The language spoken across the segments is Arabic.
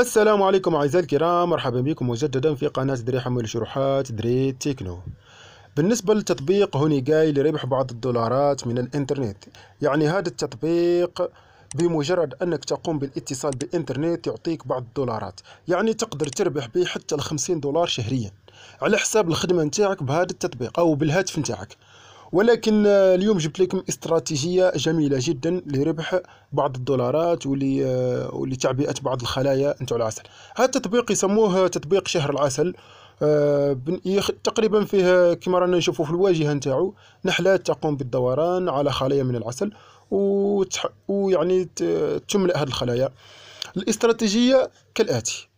السلام عليكم اعزائي الكرام مرحبا بكم مجددا في قناه دري حمل شروحات دري تكنو بالنسبه للتطبيق هوني جاي لربح بعض الدولارات من الانترنت يعني هذا التطبيق بمجرد انك تقوم بالاتصال بالانترنت يعطيك بعض الدولارات يعني تقدر تربح به حتى ال 50 دولار شهريا على حساب الخدمه نتاعك بهذا التطبيق او بالهاتف نتاعك ولكن آه، اليوم جبت لكم استراتيجيه جميله جدا لربح بعض الدولارات ولتعبئه آه، بعض الخلايا نتاع العسل هذا التطبيق يسموه تطبيق شهر العسل آه، تقريبا فيه كما رانا نشوفوا في الواجهه نتاعو نحلات تقوم بالدوران على خلايا من العسل ويعني تملأ هذه الخلايا الاستراتيجيه كالاتي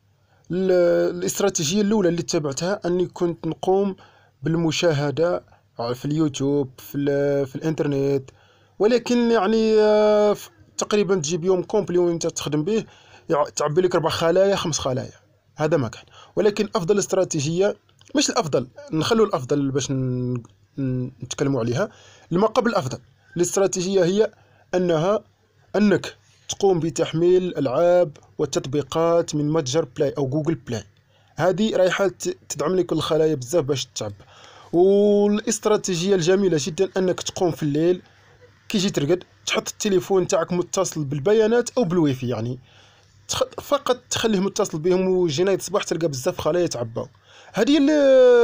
الاستراتيجيه الاولى اللي تبعتها اني كنت نقوم بالمشاهده آه، في اليوتيوب في, في الانترنت ولكن يعني آه، تقريبا تجيب يوم كومبلي وانت تخدم به تعبي لك اربع خلايا خمس خلايا هذا ما كان ولكن افضل استراتيجيه مش الافضل نخلو الافضل باش نتكلموا عليها لما قبل الافضل الاستراتيجيه هي انها انك تقوم بتحميل العاب والتطبيقات من متجر بلاي او جوجل بلاي هذه رايحه تدعم لك الخلايا بزاف باش تعب والاستراتيجيه الجميله جدا انك تقوم في الليل كيجي ترقد تحط التليفون تاعك متصل بالبيانات او بالواي فاي يعني تخ... فقط تخليه متصل بهم وجناية تصبح تلقى بزاف خلايا يتعباو هذه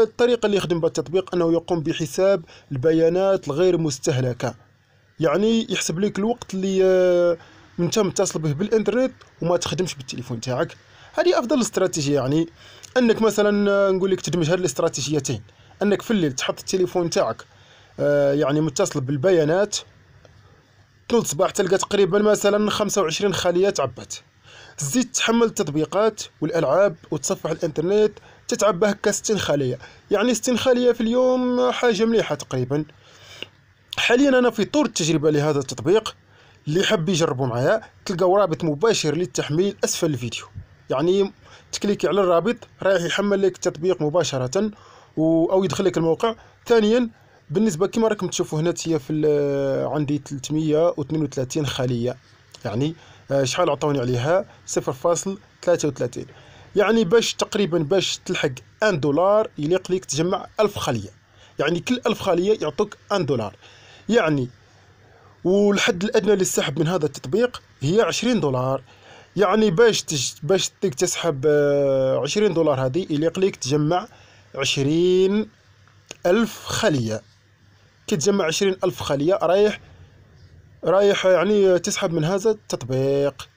الطريقه اللي يخدم بها التطبيق انه يقوم بحساب البيانات الغير مستهلكه يعني يحسب لك الوقت اللي آه، انت متصل به بالانترنت وما تخدمش بالتليفون تاعك هذه افضل استراتيجيه يعني انك مثلا آه، نقول لك تدمج هذه الاستراتيجيتين انك في الليل تحط التليفون تاعك آه، يعني متصل بالبيانات كل صباح تلقى تقريبا مثلا 25 خليه تعبت زيد تحمل التطبيقات والالعاب وتصفح الانترنت تتعبى هكا 60 خليه يعني 60 خليه في اليوم حاجه مليحه تقريبا حاليا انا في طور التجربه لهذا التطبيق اللي يحب يجربه معايا تلقاو رابط مباشر للتحميل اسفل الفيديو يعني تكليكي على الرابط رايح يحمل لك التطبيق مباشره و... او يدخل لك الموقع ثانيا بالنسبه كما راكم تشوفوا هنا هي في عندي 332 خليه يعني آه، شحال عطوني عليها 0.33 يعني باش تقريبا باش تلحق 1 دولار يليق لك تجمع 1000 خليه يعني كل 1000 خليه يعطوك 1 دولار يعني والحد الادنى للسحب من هذا التطبيق هي 20 دولار يعني باش تج... باش تسحب 20 آه، دولار هذه يليق لك تجمع عشرين ألف خلية كتجمع عشرين ألف خلية رايح رايح يعني تسحب من هذا التطبيق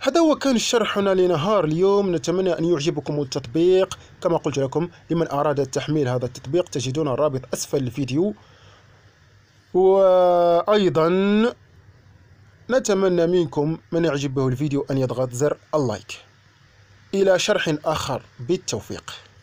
هذا هو كان شرحنا لنهار اليوم نتمنى أن يعجبكم التطبيق كما قلت لكم لمن أراد تحميل هذا التطبيق تجدون الرابط أسفل الفيديو وأيضا نتمنى منكم من يعجبه الفيديو أن يضغط زر اللايك إلى شرح آخر بالتوفيق